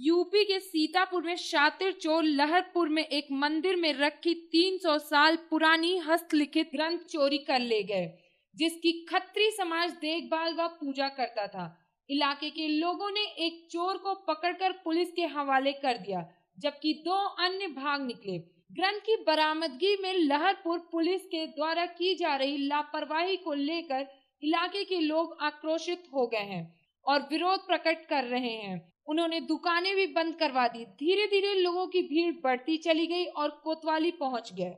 UP के सीतापुर में शातिर चोर लहरपुर में एक मंदिर में रखी 300 साल पुरानी हस्तलिखित ग्रंथ चोरी कर ले गए जिसकी खत्री समाज देखभाल व पूजा करता था इलाके के लोगों ने एक चोर को पकड़कर पुलिस के हवाले कर दिया जबकि दो अन्य भाग निकले ग्रंथ की बरामदगी में लहरपुर पुलिस के द्वारा की जा रही लापरवाही को लेकर इलाके के लोग आक्रोशित हो गए हैं और विरोध प्रकट कर रहे हैं उन्होंने दुकानें भी बंद करवा दी धीरे धीरे लोगों की भीड़ बढ़ती चली गई और कोतवाली पहुंच गए